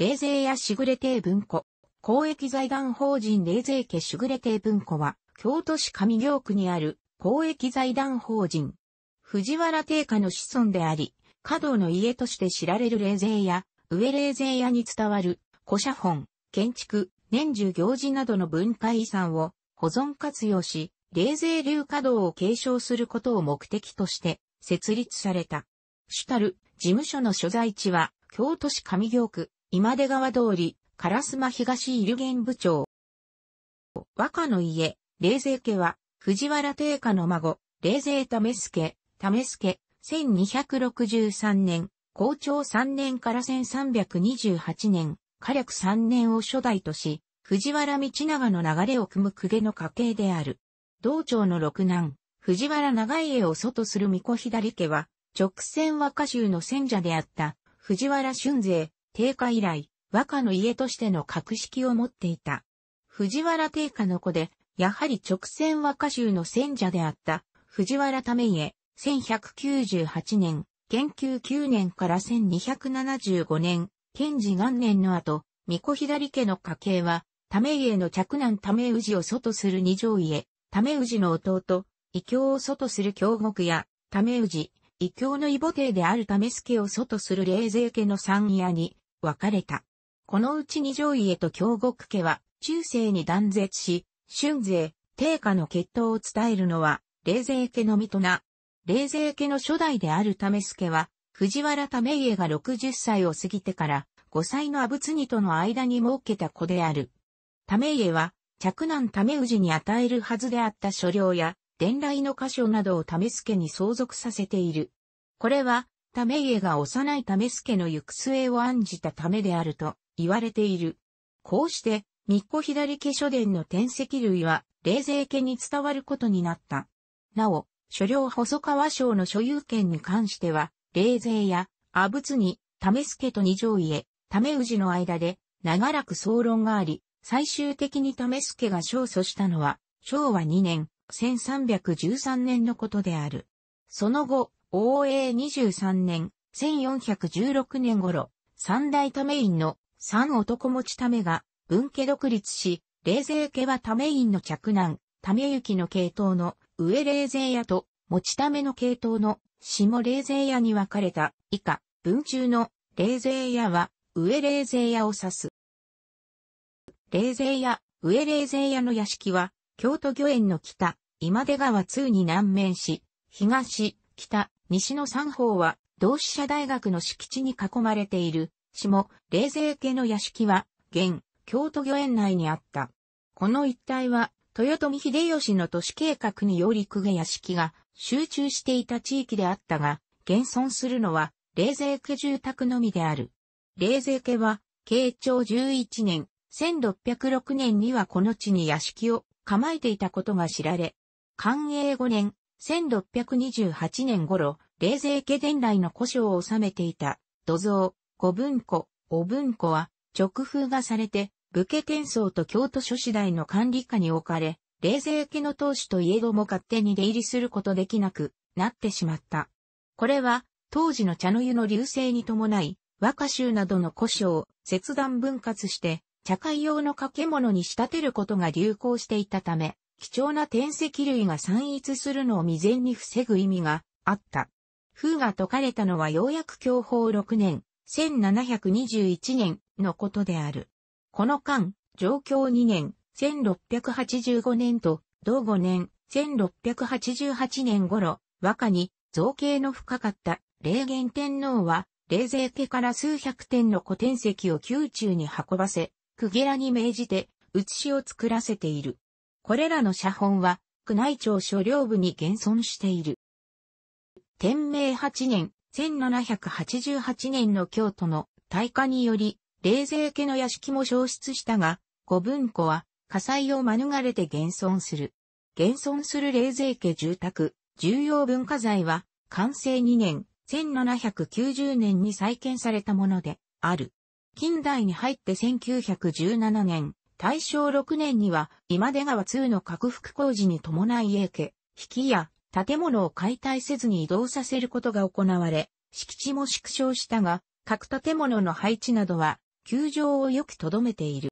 冷税やしぐれ亭文庫。公益財団法人冷税家しぐれ亭文庫は、京都市上京区にある公益財団法人。藤原定家の子孫であり、華道の家として知られる冷税や、上冷税屋に伝わる古写本、建築、年中行事などの文化遺産を保存活用し、冷税流稼働を継承することを目的として設立された。主たる事務所の所在地は京都市上京区今出川通り、烏間東入ン部長。和歌の家、冷勢家は、藤原定家の孫、冷勢為助、為助、1263年、校長3年から1328年、火略3年を初代とし、藤原道長の流れを組む公家の家系である。道長の六男、藤原長家を祖とする巫女左家は、直線和歌集の先者であった、藤原春勢、定家以来、和歌の家としての格式を持っていた。藤原定家の子で、やはり直線和歌集の先者であった藤原為家、1198年、研究9年から1275年、賢治元年の後、巫女左家の家系は、為家の嫡男為氏を祖とする二条家、為氏の弟、異教を祖とする京極や、為氏、異教の異母帝である為助を祖とする霊勢家の三家に、別れた。このうち二条家と京極家は中世に断絶し、春勢、定家の血統を伝えるのは、冷税家のみとな。冷税家の初代である為助は、藤原為家が60歳を過ぎてから、5歳の阿仏にとの間に設けた子である。為家は、嫡男為氏に与えるはずであった所領や、伝来の箇所などを為助に相続させている。これは、ため家が幼いため助の行く末を案じたためであると言われている。こうして、日光左家書伝の天石類は、冷静家に伝わることになった。なお、所領細川省の所有権に関しては、冷静や、阿仏に、為助と二条家、為氏の間で、長らく総論があり、最終的に為助が勝訴したのは、昭和2年、1313年のことである。その後、応永23年、1416年頃、三大ため院の三男持ちためが、文家独立し、冷泉家はため院の嫡男、ため行きの系統の上冷泉屋と、持ちための系統の下冷泉屋に分かれた、以下、文中の冷泉屋は、上冷泉屋を指す。冷泉屋、上冷泉屋の屋敷は、京都御苑の北、今出川通に南面し、東、北、西の三方は、同志社大学の敷地に囲まれている、下、冷泉家の屋敷は、現、京都御苑内にあった。この一帯は、豊臣秀吉の都市計画により公家屋敷が集中していた地域であったが、現存するのは、冷泉家住宅のみである。冷泉家は、慶長11年、1606年にはこの地に屋敷を構えていたことが知られ、寛永5年、1628年頃、冷泉家伝来の古書を収めていた土蔵、五文庫、五文庫は直風がされて、武家天送と京都諸次第の管理下に置かれ、冷泉家の当主といえども勝手に出入りすることできなくなってしまった。これは、当時の茶の湯の流星に伴い、和歌集などの古書を切断分割して、茶会用の掛物に仕立てることが流行していたため、貴重な天石類が散逸するのを未然に防ぐ意味があった。封が解かれたのはようやく享保6年、1721年のことである。この間、上京2年、1685年と、同5年、1688年頃、和歌に造形の深かった霊元天皇は、霊勢家から数百点の古典石を宮中に運ばせ、クゲラに命じて、写しを作らせている。これらの写本は、宮内庁所領部に現存している。天明8年、1788年の京都の大火により、冷静家の屋敷も消失したが、五文庫は火災を免れて現存する。現存する冷静家住宅、重要文化財は、完成2年、1790年に再建されたもので、ある。近代に入って1917年、大正6年には今出川2の拡幅工事に伴い家家、引きや建物を解体せずに移動させることが行われ、敷地も縮小したが、各建物の配置などは、球場をよく留めている。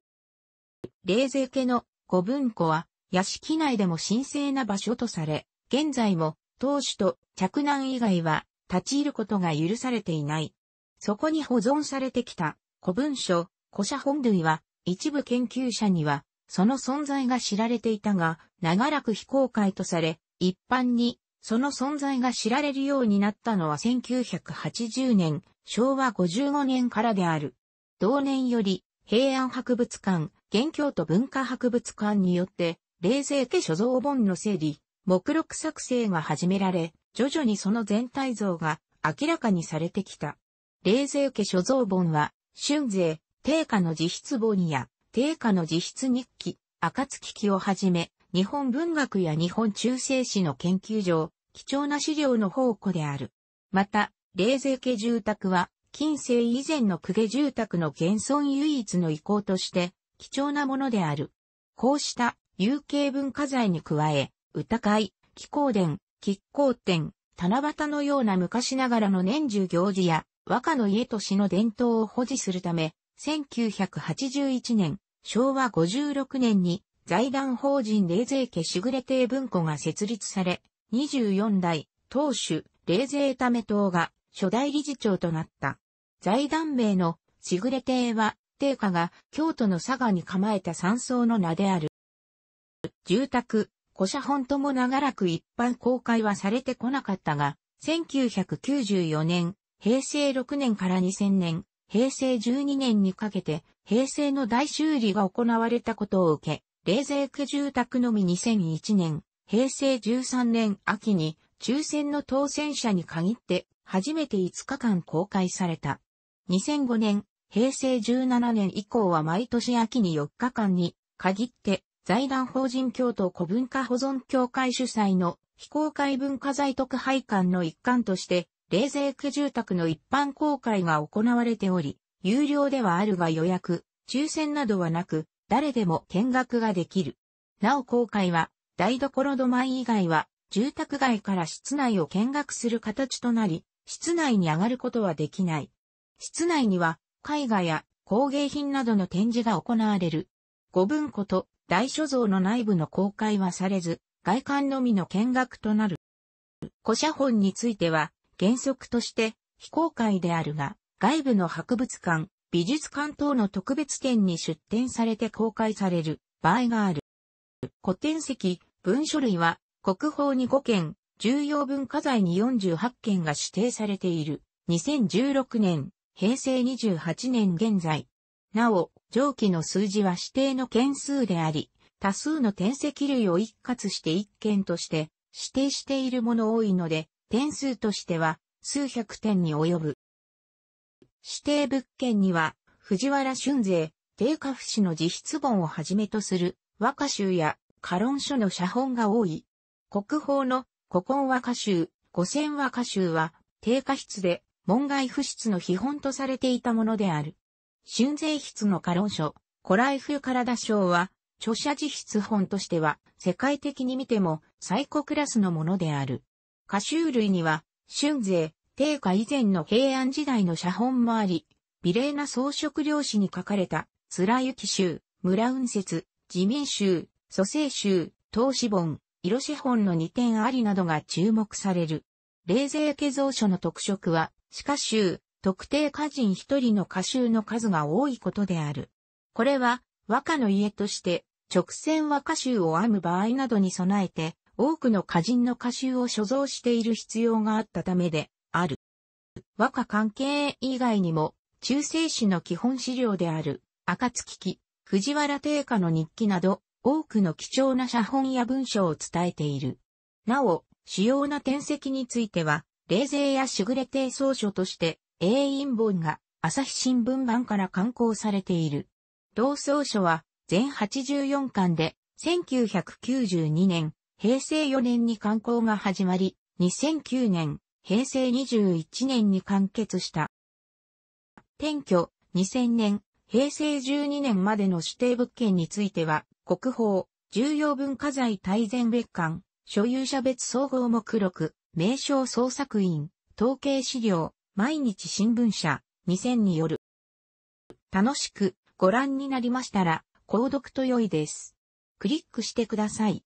冷勢家の古文庫は、屋敷内でも神聖な場所とされ、現在も、当主と着難以外は、立ち入ることが許されていない。そこに保存されてきた古文書、古写本類は、一部研究者には、その存在が知られていたが、長らく非公開とされ、一般に、その存在が知られるようになったのは1980年、昭和55年からである。同年より、平安博物館、元京都文化博物館によって、冷静家所蔵本の整理、目録作成が始められ、徐々にその全体像が明らかにされてきた。冷静家所蔵本は、春税、定価の自筆本や、定価の自筆日記、暁記をはじめ、日本文学や日本中世史の研究上、貴重な資料の宝庫である。また、冷泉家住宅は、近世以前の公家住宅の現存唯一の遺構として、貴重なものである。こうした有形文化財に加え、歌会、気候伝、吉光殿、七夕のような昔ながらの年中行事や、和歌の家と詩の伝統を保持するため、1981年、昭和56年に財団法人冷税家しぐれ亭文庫が設立され、24代、当主、冷税ため党が初代理事長となった。財団名のしぐれ亭は、定家が京都の佐賀に構えた山荘の名である。住宅、古社本とも長らく一般公開はされてこなかったが、1994年、平成6年から2000年、平成12年にかけて、平成の大修理が行われたことを受け、冷静区住宅のみ2001年、平成13年秋に、抽選の当選者に限って、初めて5日間公開された。2005年、平成17年以降は毎年秋に4日間に、限って、財団法人京都古文化保存協会主催の非公開文化財特配館の一環として冷静区住宅の一般公開が行われており、有料ではあるが予約、抽選などはなく、誰でも見学ができる。なお公開は、台所土間以外は、住宅街から室内を見学する形となり、室内に上がることはできない。室内には、絵画や工芸品などの展示が行われる。五文庫と大所蔵の内部の公開はされず、外観のみの見学となる。古写本については、原則として非公開であるが、外部の博物館、美術館等の特別展に出展されて公開される場合がある。古典籍、文書類は国宝に5件、重要文化財に48件が指定されている。2016年、平成28年現在。なお、上記の数字は指定の件数であり、多数の転籍類を一括して一件として指定しているもの多いので、点数としては数百点に及ぶ。指定物件には、藤原俊税、定下不死の自筆本をはじめとする和歌集や歌論書の写本が多い。国宝の古今和歌集、五千和歌集は、定下筆で門外不出の基本とされていたものである。春税筆の歌論書、古来冬体賞は、著者自筆本としては、世界的に見ても最高クラスのものである。歌集類には、春税、定下以前の平安時代の写本もあり、美麗な装飾漁師に書かれた、貫雪集、村雲節、自民集、蘇生集、東志本、色資本の2点ありなどが注目される。冷税家蔵書の特色は、歯科集、特定歌人一人の歌集の数が多いことである。これは、和歌の家として、直線和歌集を編む場合などに備えて、多くの歌人の歌集を所蔵している必要があったためである。和歌関係以外にも、中世史の基本資料である、赤月記、藤原定家の日記など、多くの貴重な写本や文章を伝えている。なお、主要な転籍については、冷静やしぐれ定奏書として、英印本が朝日新聞版から刊行されている。同奏書は全84巻で1992年平成4年に観光が始まり、2009年、平成21年に完結した。転居、2000年、平成12年までの指定物件については、国宝、重要文化財大全別館、所有者別総合目録、名称創作員、統計資料、毎日新聞社、2000による。楽しくご覧になりましたら、購読と良いです。クリックしてください。